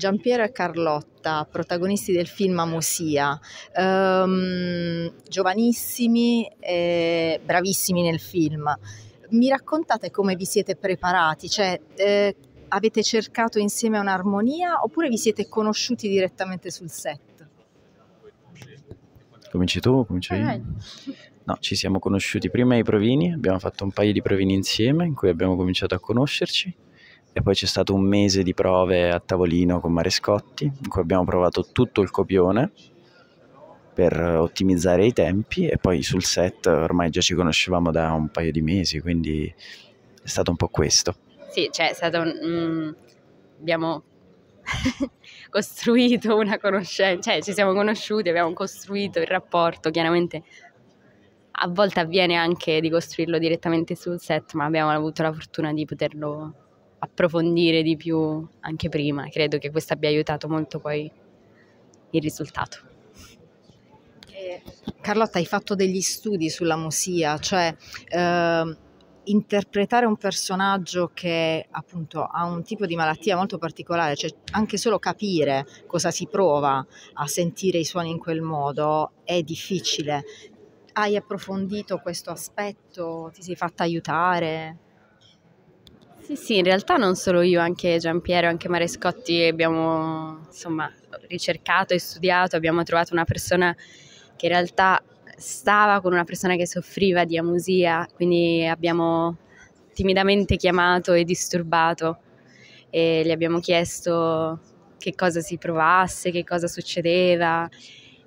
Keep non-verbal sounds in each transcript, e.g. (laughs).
Giampiero e Carlotta, protagonisti del film Amosia, um, giovanissimi e bravissimi nel film. Mi raccontate come vi siete preparati? Cioè, eh, avete cercato insieme un'armonia oppure vi siete conosciuti direttamente sul set? Cominci tu, cominci io. No, ci siamo conosciuti prima ai provini, abbiamo fatto un paio di provini insieme in cui abbiamo cominciato a conoscerci e poi c'è stato un mese di prove a tavolino con Marescotti, in cui abbiamo provato tutto il copione per ottimizzare i tempi e poi sul set ormai già ci conoscevamo da un paio di mesi, quindi è stato un po' questo. Sì, cioè è stato un... Mm, abbiamo (laughs) costruito una conoscenza, cioè ci siamo conosciuti, abbiamo costruito il rapporto, chiaramente a volte avviene anche di costruirlo direttamente sul set, ma abbiamo avuto la fortuna di poterlo approfondire di più anche prima. Credo che questo abbia aiutato molto poi il risultato. Carlotta, hai fatto degli studi sulla musia, cioè eh, interpretare un personaggio che appunto ha un tipo di malattia molto particolare, cioè anche solo capire cosa si prova a sentire i suoni in quel modo è difficile. Hai approfondito questo aspetto? Ti sei fatta aiutare? Sì, sì, in realtà non solo io, anche Giampiero, anche Marescotti abbiamo insomma, ricercato e studiato, abbiamo trovato una persona che in realtà stava con una persona che soffriva di amusia, quindi abbiamo timidamente chiamato e disturbato e gli abbiamo chiesto che cosa si provasse, che cosa succedeva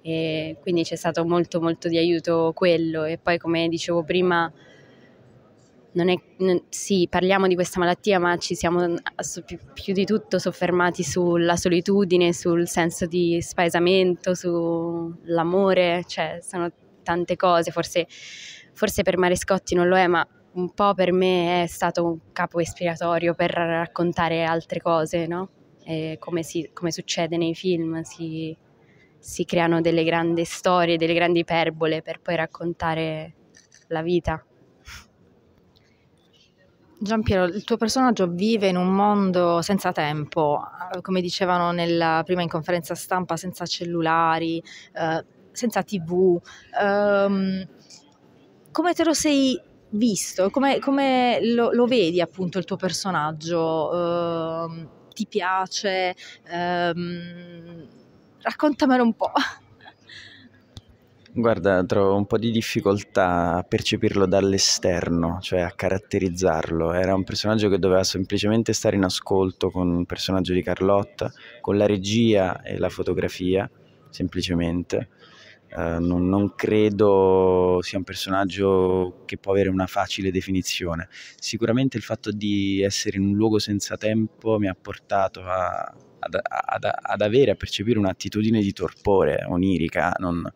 e quindi c'è stato molto molto di aiuto quello e poi come dicevo prima non è, non, sì, parliamo di questa malattia, ma ci siamo su, più, più, di tutto soffermati sulla solitudine, sul senso di spaesamento, sull'amore, cioè sono tante cose, forse, forse per Marescotti non lo è, ma un po' per me è stato un capo espiatorio per raccontare altre cose, no? Come, si, come, succede nei film, si, si creano delle grandi storie, delle grandi iperbole per poi raccontare la vita. Giampiero, il tuo personaggio vive in un mondo senza tempo, eh, come dicevano nella prima in conferenza stampa, senza cellulari, eh, senza tv. Um, ehm, come te lo sei visto? Come, come lo, lo, vedi appunto il tuo personaggio? Uh, ti piace? Um, raccontamelo un po'. (laughs) Guarda, trovo un po' di difficoltà a percepirlo dall'esterno, cioè a caratterizzarlo. Era un personaggio che doveva semplicemente stare in ascolto con il personaggio di Carlotta, con la regia e la fotografia, semplicemente eh, non, non, credo sia un personaggio che può avere una facile definizione. Sicuramente il fatto di essere in un luogo senza tempo mi ha portato a, ad, ad, ad, avere, a percepire un'attitudine di torpore onirica, non,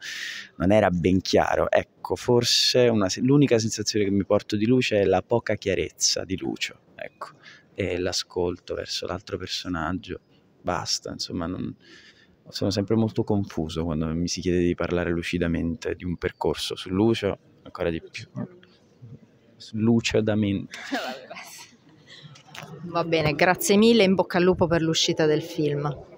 non era ben chiaro. Ecco, forse una, l'unica sensazione che mi porto di luce è la poca chiarezza di Lucio, ecco, e l'ascolto verso l'altro personaggio. Basta, insomma, non, sono sempre molto confuso quando mi si chiede di parlare lucidamente di un percorso su Lucio, ancora di più lucidamente. (laughs) Va bene, grazie mille, in bocca al lupo per l'uscita del film.